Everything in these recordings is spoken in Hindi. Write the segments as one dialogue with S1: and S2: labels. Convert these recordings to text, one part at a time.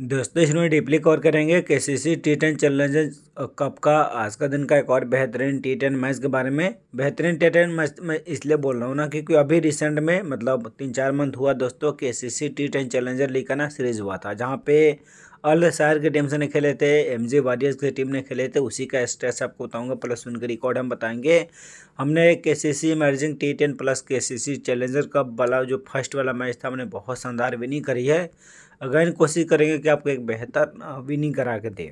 S1: दोस्तों इसमें डीपली कवर करेंगे K C C T ten challengers cup का आज का दिन का एक और बेहतरीन टी टेन मैच के बारे में बेहतरीन टी टेन मैच मैं इसलिए बोल रहा हूँ ना क्योंकि अभी रिसेंट में मतलब तीन चार मंथ हुआ दोस्तों K C C T ten challenger league का ना सीरीज हुआ था जहाँ पे अल शायर की टीम से नहीं खेले थे एम जी वॉरियर्स की टीम ने खेले थे उसी का स्ट्रेस आपको बताऊंगा प्लस उनके रिकॉर्ड हम बताएंगे हमने K C C emerging T ten plus K C C challenger cup वाला जो फर्स्ट वाला मैच था हमने बहुत शानदार विनिंग करी है अगेन कोशिश करेंगे कि आपको एक बेहतर विनिंग करा के दें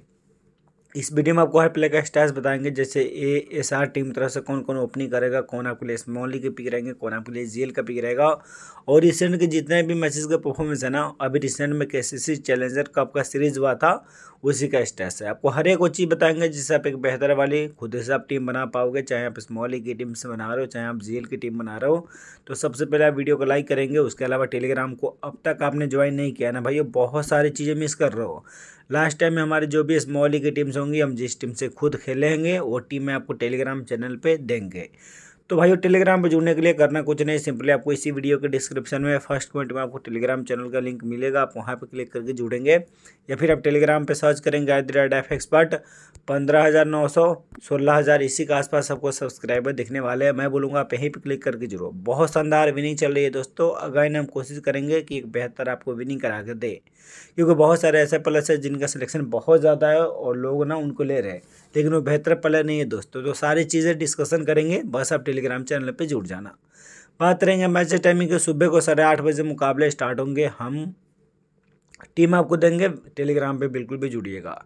S1: इस वीडियो में आपको हर प्लेयर का स्टार्स बताएंगे जैसे ए एस आर टीम तरह से कौन कौन ओपनिंग करेगा कौन आपके लिए स्मॉली के पिक रहेंगे कौन आपके लिए जीएल का पिक रहेगा और रिसेंट के जितने भी मैचेस का परफॉर्मेंस है ना अभी रिसेंट में के सी चैलेंजर कप का सीरीज हुआ था उसी का स्टेस है आपको हर एक वो चीज़ बताएंगे जिससे आप एक बेहतर वाली खुद से आप टीम बना पाओगे चाहे आप स्मॉली की टीम से बना रहे हो चाहे आप जीएल की टीम बना रहे हो तो सबसे पहले आप वीडियो को लाइक करेंगे उसके अलावा टेलीग्राम को अब तक आपने ज्वाइन नहीं किया ना भाई बहुत सारी चीज़ें मिस कर रहे हो लास्ट टाइम में हमारे जो भी स्मॉली की टीम्स होंगी हम जिस टीम से खुद खेलेंगे वो टीम मैं आपको टेलीग्राम चैनल पे देंगे तो भाई टेलीग्राम पर जुड़ने के लिए करना कुछ नहीं सिंपली आपको इसी वीडियो के डिस्क्रिप्शन में फर्स्ट पॉइंट में आपको टेलीग्राम चैनल का लिंक मिलेगा आप वहाँ पर क्लिक करके जुड़ेंगे या फिर आप टेलीग्राम पर सर्च करेंगे at the rate F expert पंद्रह हज़ार नौ सौ सोलह हज़ार इसी के आसपास आपको सब्सक्राइबर दिखने वाले हैं मैं बोलूँगा आप यहीं पर क्लिक करके जुड़ो बहुत शानदार विनिंग चल रही है दोस्तों अगैन हम कोशिश करेंगे कि एक बेहतर आपको विनिंग करा कर दे क्योंकि बहुत सारे ऐसे प्लस है जिनका सिलेक्शन बहुत ज़्यादा है और लोग ना उनको ले रहे हैं लेकिन वो बेहतर प्लेयर नहीं है दोस्तों तो सारी चीज़ें डिस्कशन करेंगे बस आप टेलीग्राम चैनल पर जुड़ जाना बात रहेंगे मैच टाइमिंग के सुबह को साढ़े आठ बजे मुकाबले स्टार्ट होंगे हम टीम आपको देंगे टेलीग्राम पे बिल्कुल भी जुड़िएगा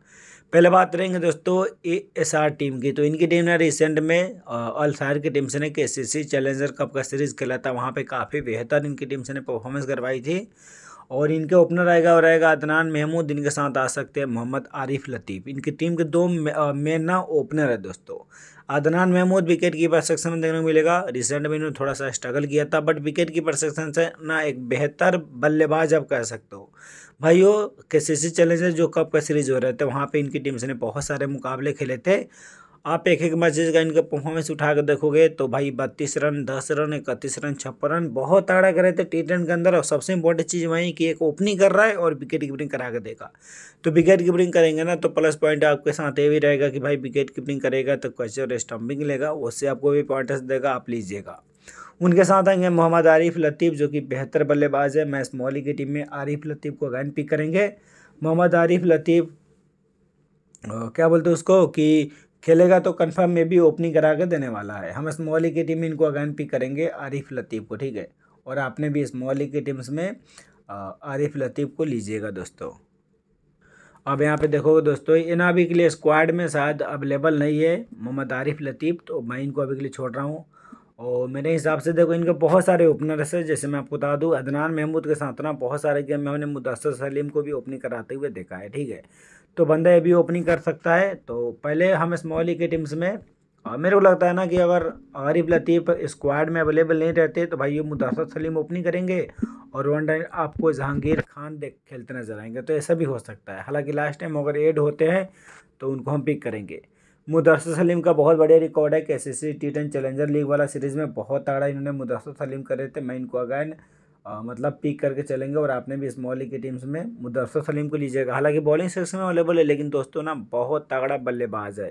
S1: पहले बात करेंगे दोस्तों ए एस आर टीम की तो इनकी टीम ने रिसेंट में अल साहिर की टीम से ने के सी चैलेंजर कप का सीरीज़ खेला था वहाँ पे काफ़ी बेहतर इनकी टीम से ने परफॉर्मेंस करवाई थी और इनके ओपनर आएगा और रहेगा अदनान महमूद इनके साथ आ सकते हैं मोहम्मद आरिफ लतीफ़ इनकी टीम के दो मेन ना ओपनर है दोस्तों Adnan Mahmood wicket keeper section में देखने को मिलेगा रिसेंट में इन्होंने थोड़ा सा स्ट्रगल किया था बट विकेट कीपर सेक्शन से ना एक बेहतर बल्लेबाज आप कह सकते हो भाइयों के सी सी चैलेंजर जो कप का सीरीज हो रहे थे वहाँ पे इनकी टीम से ने बहुत सारे मुकाबले खेले थे आप एक एक मैचेज का इनका परफॉर्मेंस उठा कर देखोगे तो भाई बत्तीस रन दस रन इकतीस रन छप्पन रन बहुत तगड़ा रहे थे टी टेन के अंदर और सबसे इंपॉर्टेंट चीज़ वहीं कि एक ओपनिंग कर रहा है और विकेट कीपिंग करा के देगा तो विकेट कीपिंग करेंगे ना तो प्लस पॉइंट आपके साथ ये भी रहेगा कि भाई विकेट कीपिंग करेगा तो कैसे और स्टम्पिंग लेगा उससे आपको भी पॉइंट देगा आप लीजिएगा उनके साथ आएंगे मोहम्मद आरिफ लतीफ़ जो कि बेहतर बल्लेबाज है मैच मोहली की टीम में आरिफ लतीफ़ को अगैन पिक करेंगे मोहम्मद आरिफ लतीफ़ क्या बोलते हैं उसको कि खेलेगा तो कंफर्म में भी ओपनिंग करा के देने वाला है हम इस मोहली की टीम में इनको अगैन पिक करेंगे आरिफ लतीफ़ को ठीक है और आपने भी इस मोहली की टीम्स में आरिफ लतीफ़ को लीजिएगा दोस्तों अब यहाँ पे देखोगे दोस्तों इन अभी के लिए स्क्वाड में शायद अवेलेबल नहीं है मोहम्मद आरिफ लतीफ़ तो मैं इनको अभी के लिए छोड़ रहा हूँ और मेरे हिसाब से देखो इनके बहुत सारे ओपनर्स हैं जैसे मैं आपको बता दूँ अदनान महमूद के साथ ना बहुत सारे गेम में हमने मुदसर सलीम को भी ओपनिंग कराते हुए देखा है ठीक है तो बंदा ये भी ओपनिंग कर सकता है तो पहले हम स्मॉल के टीम्स में और मेरे को लगता है ना कि अगर गरीब लतीफ़ स्क्वाड में अवेलेबल नहीं रहते तो भाई ये मुदासर सलीम ओपनिंग करेंगे और वन टाइम आपको जहांगीर खान देख खेलते नजर आएंगे तो ऐसा भी हो सकता है हालांकि लास्ट टाइम अगर एड होते हैं तो उनको हम पिक करेंगे मुदरस सलीम का बहुत बढ़िया रिकॉर्ड है कि S S T ten challenger league वाला सीरीज़ में बहुत तगड़ा इन्होंने मुदरस सलीम करे थे मैं इनको अगैन आ, मतलब पिक करके चलेंगे और आपने भी स्मॉल की टीम्स में मुदरसर सलीम को लीजिएगा हालांकि बॉलिंग सेक्शन में अवेलेबल है लेकिन दोस्तों ना बहुत तगड़ा बल्लेबाज है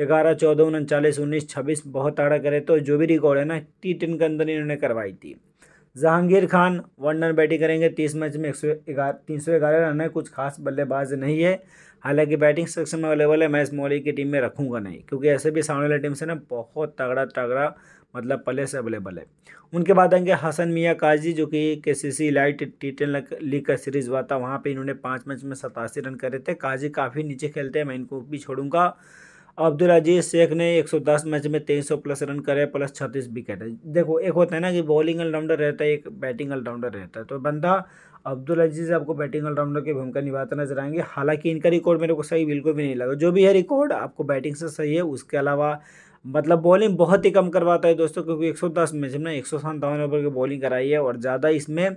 S1: ग्यारह चौदह उनचालीस उन्नीस छब्बीस बहुत तगड़ा करे तो जो भी रिकॉर्ड है ना टी टेन के अंदर इन्होंने करवाई थी Jahangir Khan one down batting करेंगे तीस मैच में एक सौ ग्यारह तीन सौ ग्यारह रन है कुछ खास बल्लेबाज नहीं है हालांकि बैटिंग सेक्शन में अवेलेबल है मैं इस मोली की टीम में रखूंगा नहीं क्योंकि ऐसे भी सामने वाली टीम से ना बहुत तगड़ा तगड़ा मतलब प्लेस अवेलेबल है उनके बाद आएंगे हसन मियाँ काजी जो कि K C C light T ten league का सीरीज हुआ था वहाँ पर इन्होंने पाँच मैच में सतासी रन करे थे काजी काफ़ी नीचे खेलते हैं मैं इनको भी छोड़ूंगा अब्दुल अजीज शेख ने 110 मैच में सौ प्लस रन करे प्लस 36 विकेट है देखो एक होता है ना कि बॉलिंग ऑलराउंडर रहता है एक बैटिंग ऑलराउंडर रहता है तो बंदा अब्दुल अजीज आपको बैटिंग ऑलराउंडर की भूमिका निभाता नजर आएंगे हालांकि इनका रिकॉर्ड मेरे को सही बिल्कुल भी नहीं लगा जो भी है रिकॉर्ड आपको बैटिंग से सही है उसके अलावा मतलब बॉलिंग बहुत ही कम करवाता है दोस्तों क्योंकि 110 मैच में एक सौ संतावन ओवर की बॉलिंग कराई है और ज़्यादा इसमें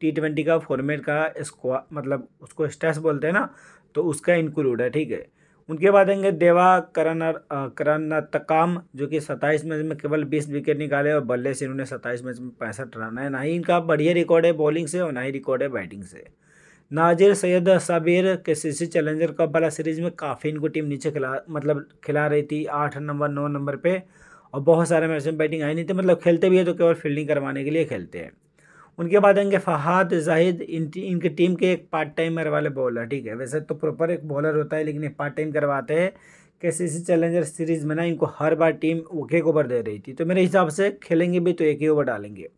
S1: टी ट्वेंटी का फॉर्मेट का स्क्वा मतलब उसको स्टेस बोलते हैं ना तो उसका इंक्लूड है ठीक है उनके बाद आएंगे देवा करन तकाम जो कि 27 मैच में केवल 20 विकेट निकाले और बल्ले से इन्होंने 27 मैच में पैंसठ रन है ना ही इनका बढ़िया रिकॉर्ड है बॉलिंग से और ना ही रिकॉर्ड है बैटिंग से नाजिर Syed Sabir K CC challenger cup वाला सीरीज़ में काफ़ी इनको टीम नीचे खिला मतलब खिला रही थी आठ नंबर नौ नंबर पे और बहुत सारे मैच में बैटिंग आई नहीं थी मतलब खेलते भी है तो केवल फील्डिंग करवाने के लिए खेलते हैं उनके बाद आएंगे फहाद जाहिद इन इनकी टीम के एक पार्ट टाइमर वाले बॉलर ठीक है वैसे तो प्रॉपर एक बॉलर होता है लेकिन ये पार्ट टाइम करवाते हैं के सी सी चैलेंजर सीरीज़ में ना इनको हर बार टीम एक ओवर दे रही थी तो मेरे हिसाब से खेलेंगे भी तो एक ही ओवर डालेंगे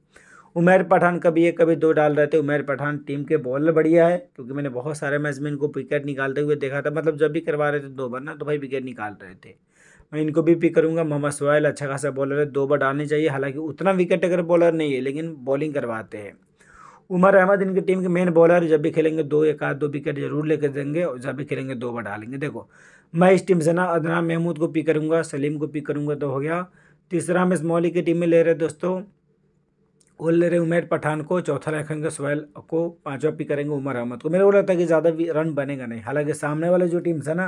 S1: उमेर पठान कभी एक कभी दो डाल रहे थे उमेर पठान टीम के बॉलर बढ़िया है क्योंकि मैंने बहुत सारे मैच में इनको विकेट निकालते हुए देखा था मतलब जब भी करवा रहे थे दो बार ना तो भाई विकेट निकाल रहे थे मैं इनको भी पिक करूंगा मोहम्मद सोहेल अच्छा खासा बॉलर है दो बार डालने चाहिए हालांकि उतना विकेट अगर बॉलर नहीं है लेकिन बॉलिंग करवाते हैं उमर अहमद इनकी टीम के मेन बॉलर जब भी खेलेंगे दो एक आध दो विकेट जरूर लेकर देंगे और जब भी खेलेंगे दो बार डालेंगे देखो मैं इस टीम से ना अदनान महमूद को पिक करूँगा सलीम को पिक करूँगा तो हो गया तीसरा हम इस मौली की टीम में ले रहे दोस्तों गोल ले रहे उमेर पठान को चौथा रखेंगे सोहेल को पांचवा पिक करेंगे उमर अहमद को मेरे को लगता है कि ज़्यादा रन बनेगा नहीं हालांकि सामने वाले जो टीम है ना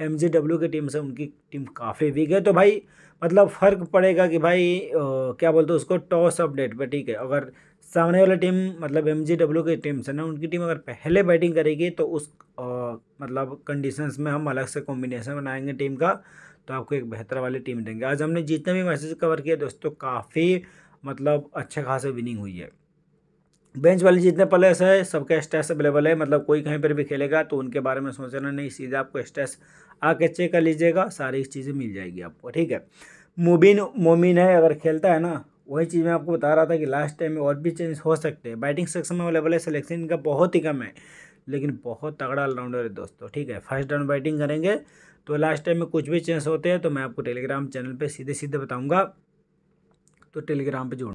S1: एम जी डब्ल्यू की टीम से उनकी टीम काफ़ी वीक है तो भाई मतलब फ़र्क पड़ेगा कि भाई ओ, क्या बोलते हैं उसको टॉस अपडेट पर ठीक है अगर सामने वाली टीम मतलब एम जी डब्ल्यू की टीम से ना उनकी टीम अगर पहले बैटिंग करेगी तो उस ओ, मतलब कंडीशंस में हम अलग से कॉम्बिनेशन बनाएंगे टीम का तो आपको एक बेहतर वाली टीम देंगे आज हमने जितने भी मैसेज कवर किए दोस्तों काफ़ी मतलब अच्छे खासे विनिंग हुई है बेंच वाले जितने प्लेयर्स है सबके स्टेस अवेलेबल है मतलब कोई कहीं पर भी खेलेगा तो उनके बारे में सोचना नहीं सीधा आपको स्टेस आके चेक कर लीजिएगा सारी चीज़ें मिल जाएगी आपको ठीक है मुबिन मोमिन है अगर खेलता है ना वही चीज़ मैं आपको बता रहा था कि लास्ट टाइम में और भी चेंज हो सकते हैं बैटिंग सेक्शन में अवेलेबल है सिलेक्शन इनका बहुत ही कम है लेकिन बहुत तगड़ा ऑलराउंडर है दोस्तों ठीक है फर्स्ट राउंड बैटिंग करेंगे तो लास्ट टाइम में कुछ भी चेंज होते हैं तो मैं आपको टेलीग्राम चैनल पर सीधे सीधे बताऊँगा तो टेलीग्राम पर जोड़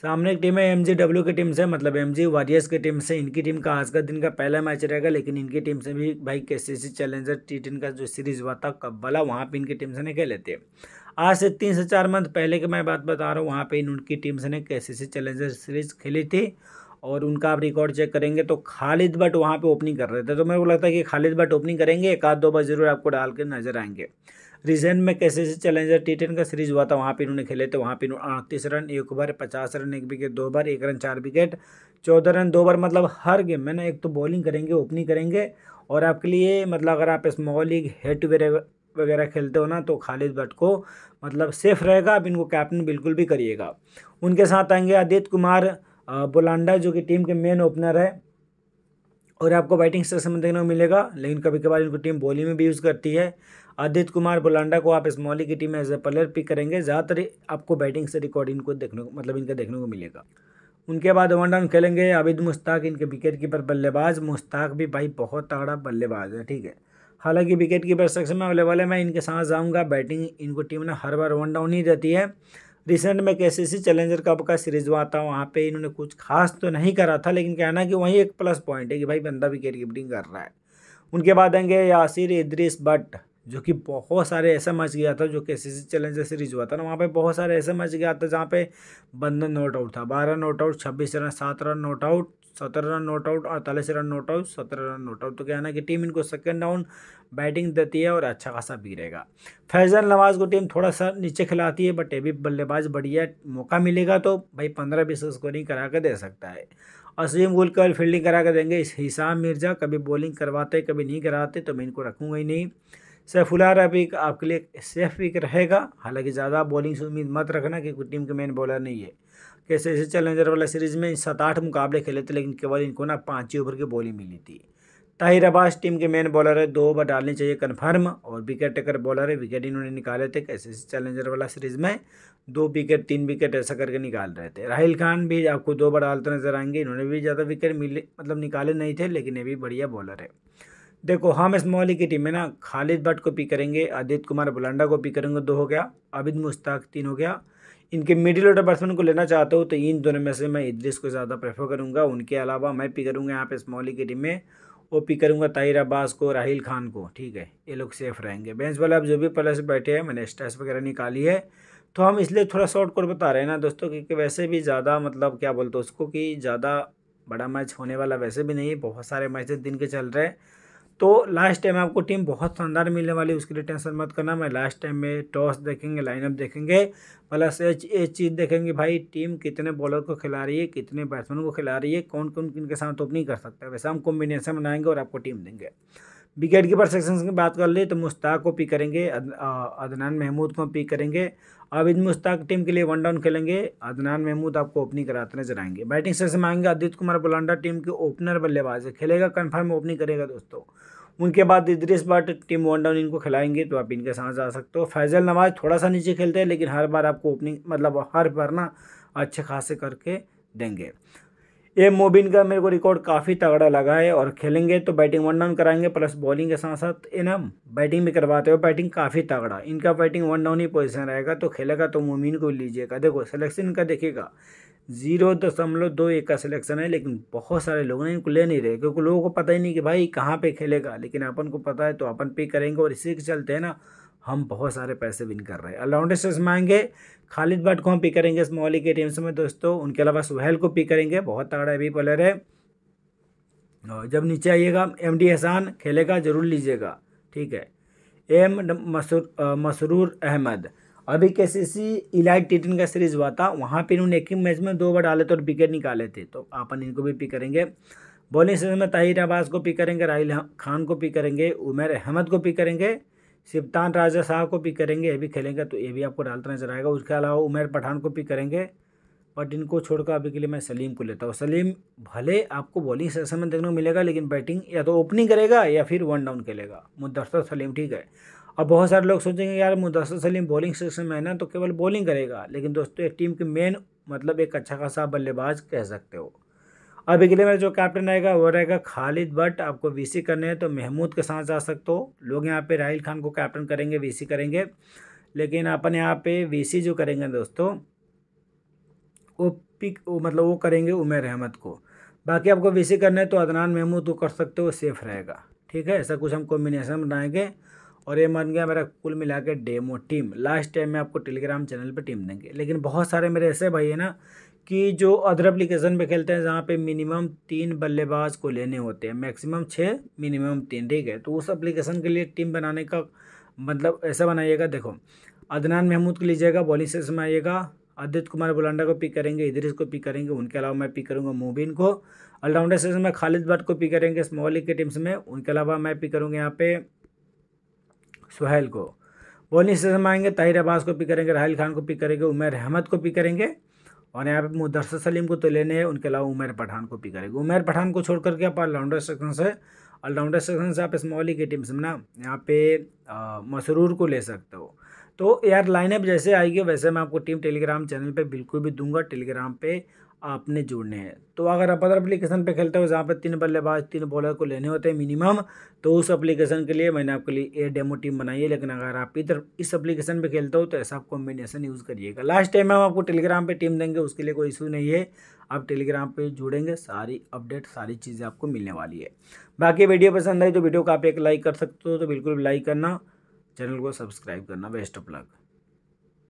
S1: सामने की टीम है एम की टीम से मतलब एम जी वॉरियर्स की टीम से इनकी टीम का आज का दिन का पहला मैच रहेगा लेकिन इनकी टीम से भी भाई K C C challenger T ten का जो सीरीज हुआ था कब वाला वहाँ पर इनकी टीम से नहीं खेले थे आज से तीन से चार मंथ पहले की मैं बात बता रहा हूँ वहाँ पे इन उनकी टीम से ने K C C challenger series खेली थी और उनका आप रिकॉर्ड चेक करेंगे तो खालिद भट वहाँ पे ओपनिंग कर रहे थे तो मेरे को लगता है कि खालिद भट ओपनिंग करेंगे एक आध दो बार जरूर आपको डाल के नजर आएंगे रीजन में कैसे से चैलेंजर टी का सीरीज हुआ था वहाँ पर इन्होंने खेले थे वहाँ पर अड़तीस रन एक ओवर पचास रन एक विकेट दो ओवर एक रन चार विकेट चौदह रन दो ओवर मतलब हर गेम में ना एक तो बॉलिंग करेंगे ओपनिंग करेंगे और आपके लिए मतलब अगर आप स्मॉल लीग हेड वगैरह खेलते हो ना तो खालिद भट्ट को मतलब सेफ रहेगा आप इनको कैप्टन बिल्कुल भी करिएगा उनके साथ आएंगे आदित्य कुमार बोलांडा जो कि टीम के मेन ओपनर है और आपको बैटिंग स्टेशन में देखने को मिलेगा लेकिन कभी कभार इनको टीम बॉलिंग में भी यूज़ करती है आदित्य कुमार बुलांडा को आप मौली की टीम में एज ए प्लेयर पिक करेंगे ज़्यादातर आपको बैटिंग से रिकॉर्ड इनको देखने को मतलब इनका देखने को मिलेगा उनके बाद वन डाउन खेलेंगे आबिद मुश्ताक इनके विकेट कीपर बल्लेबाज मुश्ताक भी भाई बहुत तगड़ा बल्लेबाज है ठीक है हालांकि विकेट कीपर सेक्शन में अवेलेबल है मैं इनके साथ जाऊंगा बैटिंग इनको टीम ने हर बार वन डाउन ही देती है रिसेंट में के चैलेंजर कप का सीरीज हुआ था वहाँ पे इन्होंने कुछ खास तो नहीं करा था लेकिन कहना कि वहीं एक प्लस पॉइंट है कि भाई बंदा विकेट कीपिंग कर रहा है उनके बाद आएंगे यासिर इद्रिस बट जो कि बहुत सारे ऐसा मच गया था जो के सी सी चैलेंजर सीरीज हुआ था ना वहाँ पे बहुत सारे ऐसा मच गया था जहाँ पे बंदा नॉट आउट था बारह नॉट आउट छब्बीस रन सात रन नॉट आउट सत्रह रन नॉट आउट अड़तालीस रन नॉट आउट सत्रह रन नॉट आउट तो कहना कि टीम इनको सेकेंड डाउन बैटिंग देती है और अच्छा खासा भी रहेगा फैज़ान नवाज को टीम थोड़ा सा नीचे खिलाती है बट ये भी बल्लेबाज बढ़िया मौका मिलेगा तो भाई पंद्रह बीस स्कोरिंग करा कर दे सकता है असीम गुल कल फील्डिंग करा के देंगे हिसाम मिर्जा कभी बॉलिंग करवाते कभी नहीं कराते तो मैं इनको रखूँगा ही नहीं सैफुल्ला रबी आपके लिए सेफ विक रहेगा हालांकि ज़्यादा बॉलिंग से उम्मीद मत रखना कि टीम के मेन बॉलर नहीं है कैसे ऐसे चैलेंजर वाला सीरीज में सात आठ मुकाबले खेले थे लेकिन केवल इनको ना पाँच ही ओवर की बॉलिंग मिली थी ताहिर अब्बास टीम के मेन बॉलर है दो ओवर डालने चाहिए कन्फर्म और विकेट टेकर बॉलर है विकेट इन्होंने निकाले थे कैसे ऐसे चैलेंजर वाला सीरीज में दो विकेट तीन विकेट ऐसा करके निकाल रहे थे राहिल खान भी आपको दो ओवर डालते नजर आएंगे इन्होंने भी ज़्यादा विकेट मिले मतलब निकाले नहीं थे लेकिन ये भी बढ़िया बॉलर है देखो हम इस मोहल्ले की टीम में ना खालिद भट्ट को पिक करेंगे आदित्य कुमार बुलंडा को पिक करेंगे दो हो गया अबिद मुश्ताक तीन हो गया इनके मिडिल ऑर्डर बैट्समैन को लेना चाहता हूँ तो इन दोनों में से मैं इद्रिस को ज़्यादा प्रेफर करूँगा उनके अलावा मैं पिक करूँगा यहाँ पे इस मोहल्ले की टीम में वो पिक करूँगा ताहिर अब्बास को राहिल खान को ठीक है ये लोग सेफ रहेंगे बेंच वाले अब जो भी से बैठे हैं मैंने स्टेस वगैरह निकाली है तो हम इसलिए थोड़ा शॉर्ट कोड बता रहे हैं ना दोस्तों क्योंकि वैसे भी ज़्यादा मतलब क्या बोलते हैं उसको कि ज़्यादा बड़ा मैच होने वाला वैसे भी नहीं बहुत सारे मैचेस दिन के चल रहे हैं तो लास्ट टाइम आपको टीम बहुत शानदार मिलने वाली उसके लिए टेंशन मत करना मैं लास्ट टाइम में टॉस देखेंगे लाइनअप देखेंगे प्लस ये चीज़ देखेंगे भाई टीम कितने बॉलर को खिला रही है कितने बैट्समैन को खिला रही है कौन कौन किन के साथ ओपनिंग कर सकता है वैसे हम कॉम्बिनेशन बनाएंगे और आपको टीम देंगे विकेट कीपर सेक्शन की बात कर ले तो मुश्ताक को पिक करेंगे अदनान महमूद को पिक करेंगे आबिद मुश्ताक टीम के लिए वन डाउन खेलेंगे अदनान महमूद आपको ओपनिंग कराते नजर आएंगे बैटिंग सेक्शन में आएंगे आदित्य कुमार बुलांडा टीम के ओपनर बल्लेबाज खेलेगा कन्फर्म ओपनिंग करेगा दोस्तों उनके बाद Idris but team one down इनको खिलाएंगे तो आप इनके साथ जा सकते हो फैजल नवाज थोड़ा सा नीचे खेलते हैं लेकिन हर बार आपको ओपनिंग मतलब हर बार ना अच्छे खासे करके देंगे एम मोबिन का मेरे को रिकॉर्ड काफ़ी तगड़ा लगा है और खेलेंगे तो बैटिंग वन डाउन कराएंगे प्लस बॉलिंग के साथ साथ ना बैटिंग भी करवाते हो बैटिंग काफ़ी तगड़ा इनका बैटिंग वन डाउन ही पोजिशन रहेगा तो खेलेगा तो मोमिन को लीजिएगा देखो सिलेक्शन का देखिएगा जीरो दशमलव दो एक का सिलेक्शन है लेकिन बहुत सारे लोग ना इनको ले नहीं रहे क्योंकि लोगों को पता ही नहीं कि भाई कहाँ पे खेलेगा लेकिन अपन को पता है तो अपन पे करेंगे और इसी के चलते है ना हम बहुत सारे पैसे विन कर रहे हैं ऑलराउंडर से आएंगे खालिद भट्ट को हम पिक करेंगे इस मोहली के टीम्स में दोस्तों उनके अलावा सुहेल को पिक करेंगे बहुत तगड़ा भी प्लेयर है और जब नीचे आइएगा एम डी एहसान खेलेगा जरूर लीजिएगा ठीक है एम मसरूर मसरूर अहमद अभी के सी सी इलाइट टीटन का सीरीज हुआ था वहाँ पर इन्होंने एक ही मैच में दो बार डाले थे और विकेट निकाले थे तो अपन इनको भी पिक करेंगे बॉलिंग सीजन में ताहिर अब्बास को पिक करेंगे राहिल खान को पिक करेंगे उमर अहमद को पिक करेंगे सिप्तान राजा शाह को पिक करेंगे ये भी खेलेंगे तो ये भी आपको डालता नजर आएगा उसके अलावा उमेर पठान को पिक करेंगे बट इनको छोड़कर अभी के लिए मैं सलीम को लेता हूँ सलीम भले आपको बॉलिंग सेशन में देखने को मिलेगा लेकिन बैटिंग या तो ओपनिंग करेगा या फिर वन डाउन खेलेगा मुदस्तर सलीम ठीक है अब बहुत सारे लोग सोचेंगे यार मुदस्तर सलीम बॉलिंग सेशन में है ना तो केवल बॉलिंग करेगा लेकिन दोस्तों एक टीम के मेन मतलब एक अच्छा खासा बल्लेबाज कह सकते हो अब अगले मेरा जो कैप्टन रहेगा वो रहेगा खालिद भट्ट आपको वीसी करने हैं तो महमूद के साथ जा सकते हो लोग यहाँ पे राहिल खान को कैप्टन करेंगे वीसी करेंगे लेकिन अपन यहाँ पे वीसी जो करेंगे दोस्तों वो पिक वो मतलब वो करेंगे उमेर अहमद को बाकी आपको वीसी करने है तो अदनान महमूद को कर सकते हो सेफ रहेगा ठीक है ऐसा कुछ हम कॉम्बिनेशन बनाएंगे और ये मान गया मेरा कुल मिला के डेमो टीम लास्ट टाइम में आपको टेलीग्राम चैनल पर टीम देंगे लेकिन बहुत सारे मेरे ऐसे भाई हैं ना कि जो अदर अप्लीकेशन में खेलते हैं जहाँ पे मिनिमम तीन बल्लेबाज को लेने होते हैं मैक्सिमम छः मिनिमम तीन ठीक है तो उस अप्लीकेशन के लिए टीम बनाने का मतलब ऐसा बनाइएगा देखो अदनान महमूद को लीजिएगा बॉलिंग सेशन में आइएगा आदित्य कुमार बुलांडा को पिक करेंगे इधरिस को पिक करेंगे उनके अलावा मैं पिक करूँगा मोबिन को ऑलराउंडर सेशन में खालिद भट्ट को पिक करेंगे स्मॉल लीग के टीम्स में उनके अलावा मैं पिक करूँगा यहाँ पे सुहेल को बॉलिंग सेशन में आएंगे ताहिर अब्बास को पिक करेंगे राहल खान को पिक करेंगे उमेर अहमद को पिक करेंगे और यहाँ पे मुदरसा सलीम को तो लेने हैं उनके अलावा उमेर पठान को भी करेगा उमेर पठान को छोड़ करके आप ऑलराउंडर सेक्शन से ऑलराउंडर सेक्शन से आप स्मॉली की टीम से ना यहाँ पे मसरूर को ले सकते हो तो यार लाइनअप जैसे आएगी वैसे मैं आपको टीम टेलीग्राम चैनल पे बिल्कुल भी दूंगा टेलीग्राम पे आपने जोड़ने हैं तो अगर आप अदर अप्लीकेशन पे खेलते हो जहाँ पे तीन बल्लेबाज तीन बॉलर को लेने होते हैं मिनिमम तो उस एप्लीकेशन के लिए मैंने आपके लिए ए डेमो टीम बनाई है लेकिन अगर आप इधर इस एप्लीकेशन पे खेलते हो तो ऐसा कॉम्बिनेशन यूज़ करिएगा लास्ट टाइम हम आपको टेलीग्राम पर टीम देंगे उसके लिए कोई इशू नहीं है आप टेलीग्राम पर जुड़ेंगे सारी अपडेट सारी चीज़ें आपको मिलने वाली है बाकी वीडियो पसंद आई तो वीडियो को आप एक लाइक कर सकते हो तो बिल्कुल लाइक करना चैनल को सब्सक्राइब करना बेस्ट ऑफ लक